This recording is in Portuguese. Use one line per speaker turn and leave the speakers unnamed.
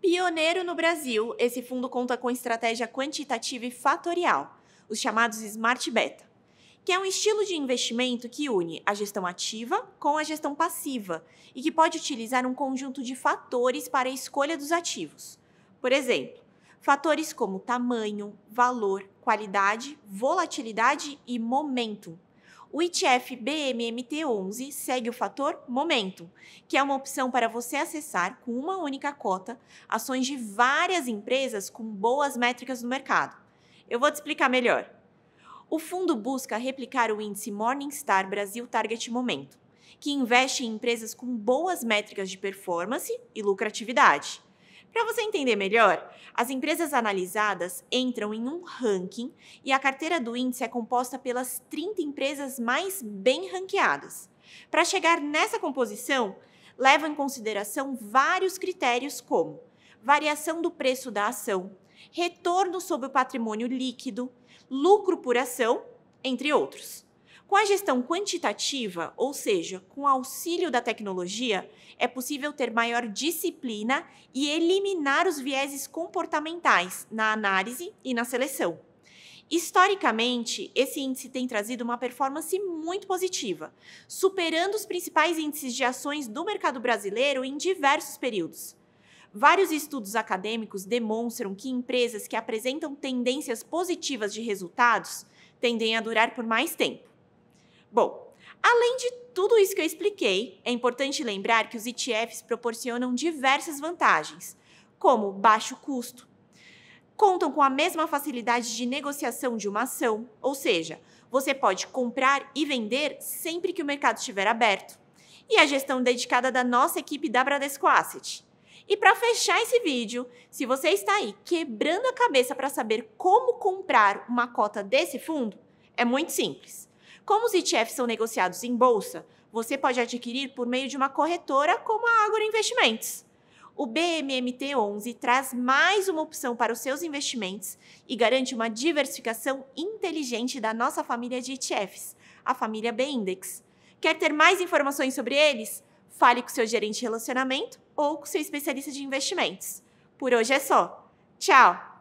Pioneiro no Brasil, esse fundo conta com estratégia quantitativa e fatorial, os chamados Smart Beta, que é um estilo de investimento que une a gestão ativa com a gestão passiva e que pode utilizar um conjunto de fatores para a escolha dos ativos. Por exemplo, fatores como tamanho, valor, qualidade, volatilidade e momento o ETF BMMT11 segue o fator momento, que é uma opção para você acessar com uma única cota ações de várias empresas com boas métricas no mercado. Eu vou te explicar melhor. O fundo busca replicar o índice Morningstar Brasil Target Momento, que investe em empresas com boas métricas de performance e lucratividade. Para você entender melhor, as empresas analisadas entram em um ranking e a carteira do índice é composta pelas 30 empresas mais bem ranqueadas. Para chegar nessa composição, levam em consideração vários critérios como variação do preço da ação, retorno sobre o patrimônio líquido, lucro por ação, entre outros. Com a gestão quantitativa, ou seja, com o auxílio da tecnologia, é possível ter maior disciplina e eliminar os vieses comportamentais na análise e na seleção. Historicamente, esse índice tem trazido uma performance muito positiva, superando os principais índices de ações do mercado brasileiro em diversos períodos. Vários estudos acadêmicos demonstram que empresas que apresentam tendências positivas de resultados tendem a durar por mais tempo. Bom, além de tudo isso que eu expliquei, é importante lembrar que os ETFs proporcionam diversas vantagens, como baixo custo. Contam com a mesma facilidade de negociação de uma ação, ou seja, você pode comprar e vender sempre que o mercado estiver aberto. E a gestão dedicada da nossa equipe da Bradesco Asset. E para fechar esse vídeo, se você está aí quebrando a cabeça para saber como comprar uma cota desse fundo, é muito simples. Como os ETFs são negociados em bolsa, você pode adquirir por meio de uma corretora como a Agora Investimentos. O BMMT11 traz mais uma opção para os seus investimentos e garante uma diversificação inteligente da nossa família de ETFs, a família B-Index. Quer ter mais informações sobre eles? Fale com seu gerente de relacionamento ou com seu especialista de investimentos. Por hoje é só. Tchau!